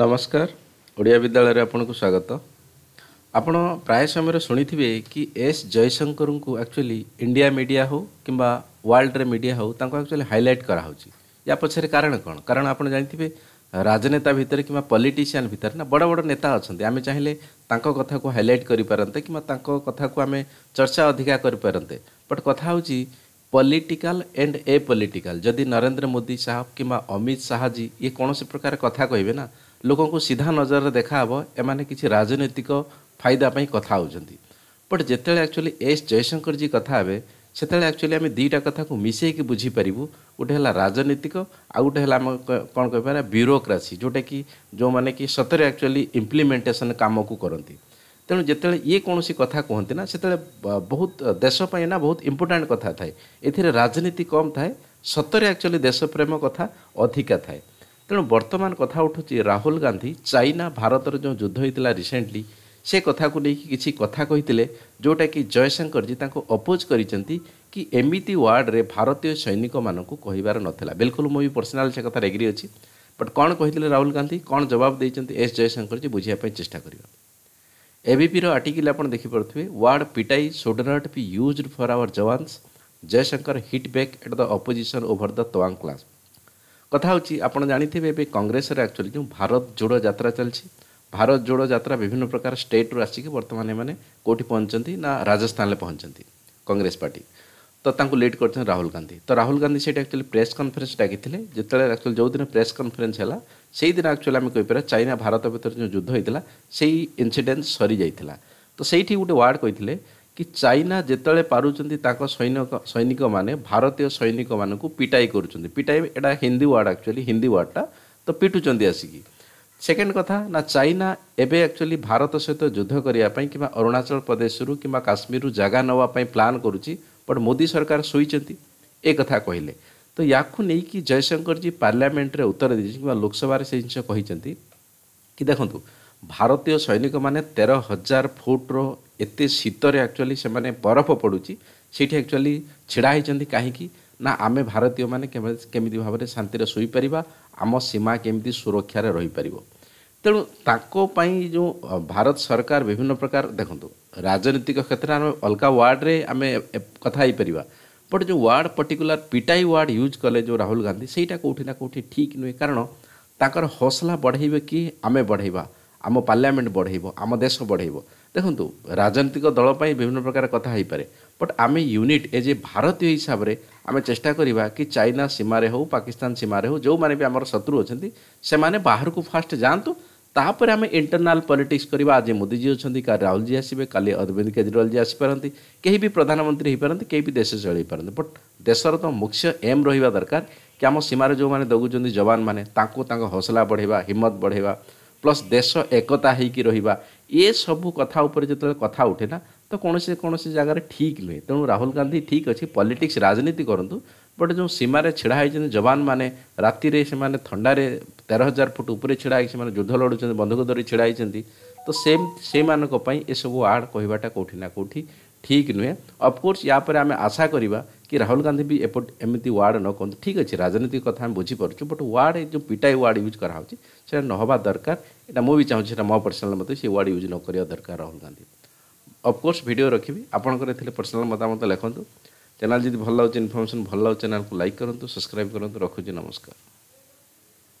ନମସ୍କାର ଓଡ଼ିଆ ବିଦ୍ୟାଳୟରେ ଆପଣଙ୍କୁ ସ୍ୱାଗତ ଆପଣ ପ୍ରାୟ ସମୟରେ ଶୁଣିଥିବେ କି ଏସ୍ ଜୟଶଙ୍କରଙ୍କୁ ଆକ୍ଚୁଆଲି ଇଣ୍ଡିଆ ମିଡ଼ିଆ ହେଉ କିମ୍ବା ୱାର୍ଲଡ଼ରେ ମିଡ଼ିଆ ହେଉ ତାଙ୍କୁ ଆକ୍ଚୁଆଲି ହାଇଲାଇଟ୍ କରାହେଉଛି ୟା ପଛରେ କାରଣ କ'ଣ କାରଣ ଆପଣ ଜାଣିଥିବେ ରାଜନେତା ଭିତରେ କିମ୍ବା ପଲିଟିସିଆନ୍ ଭିତରେ ନା ବଡ଼ ବଡ଼ ନେତା ଅଛନ୍ତି ଆମେ ଚାହିଁଲେ ତାଙ୍କ କଥାକୁ ହାଇଲାଇଟ୍ କରିପାରନ୍ତେ କିମ୍ବା ତାଙ୍କ କଥାକୁ ଆମେ ଚର୍ଚ୍ଚା ଅଧିକା କରିପାରନ୍ତେ ବଟ୍ କଥା ହେଉଛି ପଲିଟିକାଲ ଏଣ୍ଡ ଏ ପଲିଟିକାଲ ଯଦି ନରେନ୍ଦ୍ର ମୋଦି ସାହବ କିମ୍ବା ଅମିତ ଶାହାଜୀ ଇଏ କୌଣସି ପ୍ରକାର କଥା କହିବେ ନା ଲୋକଙ୍କୁ ସିଧା ନଜରରେ ଦେଖାହେବ ଏମାନେ କିଛି ରାଜନୈତିକ ଫାଇଦା ପାଇଁ କଥା ହେଉଛନ୍ତି ବଟ୍ ଯେତେବେଳେ ଆକ୍ଚୁଆଲି ଏସ୍ ଜୟଶଙ୍କରଜୀ କଥା ହେବେ ସେତେବେଳେ ଆକ୍ଚୁଆଲି ଆମେ ଦୁଇଟା କଥାକୁ ମିଶାଇକି ବୁଝିପାରିବୁ ଗୋଟେ ହେଲା ରାଜନୈତିକ ଆଉ ଗୋଟେ ହେଲା ଆମେ କ'ଣ କହିପାରିବା ବ୍ୟୁରୋକ୍ରାସି ଯେଉଁଟାକି ଯେଉଁମାନେ କି ସତରେ ଆକ୍ଚୁଆଲି ଇମ୍ପ୍ଲିମେଣ୍ଟେସନ୍ କାମକୁ କରନ୍ତି ତେଣୁ ଯେତେବେଳେ ଇଏ କୌଣସି କଥା କୁହନ୍ତି ନା ସେତେବେଳେ ବହୁତ ଦେଶ ପାଇଁ ନା ବହୁତ ଇମ୍ପୋର୍ଟାଣ୍ଟ କଥା ଥାଏ ଏଥିରେ ରାଜନୀତି କମ୍ ଥାଏ ସତରେ ଆକ୍ଚୁଆଲି ଦେଶପ୍ରେମ କଥା ଅଧିକା ଥାଏ ତେଣୁ ବର୍ତ୍ତମାନ କଥା ଉଠୁଛି ରାହୁଲ ଗାନ୍ଧୀ ଚାଇନା ଭାରତର ଯେଉଁ ଯୁଦ୍ଧ ହୋଇଥିଲା ରିସେଣ୍ଟଲି ସେ କଥାକୁ ନେଇକି କିଛି କଥା କହିଥିଲେ ଯେଉଁଟାକି ଜୟଶଙ୍କରଜୀ ତାଙ୍କୁ ଅପୋଜ୍ କରିଛନ୍ତି କି ଏମିତି ୱାର୍ଡ଼ରେ ଭାରତୀୟ ସୈନିକମାନଙ୍କୁ କହିବାର ନଥିଲା ବିଲକୁଲ ମୁଁ ବି ପର୍ସନାଲ୍ ସେ କଥାରେ ଏଗ୍ରି ଅଛି ବଟ୍ କ'ଣ କହିଥିଲେ ରାହୁଲ ଗାନ୍ଧୀ କ'ଣ ଜବାବ ଦେଇଛନ୍ତି ଏସ୍ ଜୟଶଙ୍କରଜୀ ବୁଝିବା ପାଇଁ ଚେଷ୍ଟା କରିବା ଏବିପିର ଆର୍ଟିକିଲ୍ ଆପଣ ଦେଖିପାରୁଥିବେ ୱାର୍ଡ଼ ପିଟାଇ should not be used for our jawans Jaishankar hit back at the opposition over the Tawang clash କଥା ହେଉଛି ଆପଣ ଜାଣିଥିବେ ଏବେ କଂଗ୍ରେସରେ ଆକ୍ଚୁଆଲି ଯେଉଁ ଭାରତ ଯୋଡ଼ ଯାତ୍ରା ଚାଲିଛି ଭାରତ ଯୋଡ଼ ଯାତ୍ରା ବିଭିନ୍ନ ପ୍ରକାର ଷ୍ଟେଟ୍ରୁ ଆସିକି ବର୍ତ୍ତମାନ ଏମାନେ କେଉଁଠି ପହଞ୍ଚନ୍ତି ନା ରାଜସ୍ଥାନରେ ପହଞ୍ଚନ୍ତି କଂଗ୍ରେସ ପାର୍ଟି ତ ତାଙ୍କୁ ଲିଡ୍ କରିଥିଲେ ରାହୁଲ ଗାନ୍ଧୀ ତ ରାହୁଲ ଗାନ୍ଧୀ ସେଇଠି ଆକ୍ଚୁଆଲି ପ୍ରେସ୍ କନଫରେନ୍ସ ଡାକିଥିଲେ ଯେତେବେଳେ ଆକ୍ଚୁଆଲି ଯେଉଁଦିନ ପ୍ରେସ୍ କନଫରେନ୍ସ ହେଲା ସେଇଦିନ ଆକ୍ଚୁଆଲି ଆମେ କହିପାରିବା ଚାଇନା ଭାରତ ଭିତରେ ଯେଉଁ ଯୁଦ୍ଧ ହୋଇଥିଲା ସେଇ ଇନ୍ସିଡେଣ୍ଟ ସରିଯାଇଥିଲା ତ ସେଇଠି ଗୋଟେ ୱାର୍ଡ଼ କହିଥିଲେ କି ଚାଇନା ଯେତେବେଳେ ପାରୁଛନ୍ତି ତାଙ୍କ ସୈନିକ ସୈନିକମାନେ ଭାରତୀୟ ସୈନିକମାନଙ୍କୁ ପିଟାଇ କରୁଛନ୍ତି ପିଟାଇ ଏଇଟା ହିନ୍ଦୀ ୱାର୍ଡ଼ ଆକ୍ଚୁଆଲି ହିନ୍ଦୀ ୱାର୍ଡ଼ଟା ତ ପିଟୁଛନ୍ତି ଆସିକି ସେକେଣ୍ଡ କଥା ନା ଚାଇନା ଏବେ ଆକ୍ଚୁଆଲି ଭାରତ ସହିତ ଯୁଦ୍ଧ କରିବା ପାଇଁ କିମ୍ବା ଅରୁଣାଚଳ ପ୍ରଦେଶରୁ କିମ୍ବା କାଶ୍ମୀରରୁ ଜାଗା ନେବା ପାଇଁ ପ୍ଲାନ୍ କରୁଛି ବଟ୍ ମୋଦି ସରକାର ଶୋଇଛନ୍ତି ଏ କଥା କହିଲେ ତ ୟାକୁ ନେଇକି ଜୟଶଙ୍କରଜୀ ପାର୍ଲାମେଣ୍ଟରେ ଉତ୍ତର ଦେଇଛନ୍ତି କିମ୍ବା ଲୋକସଭାରେ ସେ ଜିନିଷ କହିଛନ୍ତି କି ଦେଖନ୍ତୁ ଭାରତୀୟ ସୈନିକମାନେ ତେର ହଜାର ଫୁଟ୍ର ଏତେ ଶୀତରେ ଆକ୍ଚୁଆଲି ସେମାନେ ବରଫ ପଡ଼ୁଛି ସେଇଠି ଆକ୍ଚୁଆଲି ଛିଡ଼ା ହୋଇଛନ୍ତି କାହିଁକି ନା ଆମେ ଭାରତୀୟମାନେ କେମିତି ଭାବରେ ଶାନ୍ତିରେ ଶୋଇପାରିବା ଆମ ସୀମା କେମିତି ସୁରକ୍ଷାରେ ରହିପାରିବ ତେଣୁ ତାଙ୍କ ପାଇଁ ଯେଉଁ ଭାରତ ସରକାର ବିଭିନ୍ନ ପ୍ରକାର ଦେଖନ୍ତୁ ରାଜନୈତିକ କ୍ଷେତ୍ରରେ ଆମେ ଅଲଗା ୱାର୍ଡ଼ରେ ଆମେ କଥା ହେଇପାରିବା ବଟ୍ ଯେଉଁ ୱାର୍ଡ଼ ପର୍ଟିକୁଲାର ପିଟାଇ ୱାର୍ଡ଼ ୟୁଜ୍ କଲେ ଯେଉଁ ରାହୁଲ ଗାନ୍ଧୀ ସେଇଟା କେଉଁଠି ନା କେଉଁଠି ଠିକ୍ ନୁହେଁ କାରଣ ତାଙ୍କର ହସଲା ବଢ଼େଇବେ କି ଆମେ ବଢ଼େଇବା ଆମ ପାର୍ଲାମେଣ୍ଟ ବଢ଼େଇବ ଆମ ଦେଶ ବଢ଼େଇବ ଦେଖନ୍ତୁ ରାଜନୈତିକ ଦଳ ପାଇଁ ବିଭିନ୍ନ ପ୍ରକାର କଥା ହେଇପାରେ ବଟ୍ ଆମେ ୟୁନିଟ୍ ଏଜ୍ ଏ ଭାରତୀୟ ହିସାବରେ ଆମେ ଚେଷ୍ଟା କରିବା କି ଚାଇନା ସୀମାରେ ହେଉ ପାକିସ୍ତାନ ସୀମାରେ ହେଉ ଯେଉଁମାନେ ବି ଆମର ଶତ୍ରୁ ଅଛନ୍ତି ସେମାନେ ବାହାରକୁ ଫାଷ୍ଟ ଯାଆନ୍ତୁ तापर आम इंटरनाल पॉलिटिक्स करवा आज मोदी जी अच्छा का राहुल जी आसे का अरविंद केजरीवाल जी आसपारती कहीं भी प्रधानमंत्री हो पारती कहीं भी देश चल पारती बट देशर तो मुख्य एम रहा दरकार कि आम सीमार जो मैंने दगुच्च जवान मैंने हौसला बढ़ेगा हिम्मत बढ़ेगा प्लस देश एकता हो रहा ये सब कथा जो कथा उठेना तो कौन से कौन से जगह ठीक नुहे तेणु राहुल गांधी ठीक अच्छे पॉलिटिक्स राजनीति करूँ बट जो सीमार ढड़ा होती जवान मैंने रातिर से थंडार तेरह हजार फुट उपरे ढड़ा है युद्ध लड़ुच बंधुक धरी ढड़ाई तो सेम से सब आड कहवाटा कौटी ना कौटी ठीक नुहे अफकोर्स या आम आशा करवा कि राहुल गांधी भी एपट एमती वार्ड न कहु ठीक अच्छे राजनीतिक कथ बुझीपु बट वार्ड जो पिटाई वार्ड यूज करा से ना दरकार यहाँ मुझे चाहूँ मो पर्सनाल मत से वार्ड यूज नक दरकार राहुल गांधी अफकोर्स भिडियो रखी आपंकर पर्सनाल मतामत लिखुद चैनल जी भल लगे इनफर्मेशन भल लगे चैनल को लाइक करूँ सब्सक्राइब करूँ रखुच नमस्कार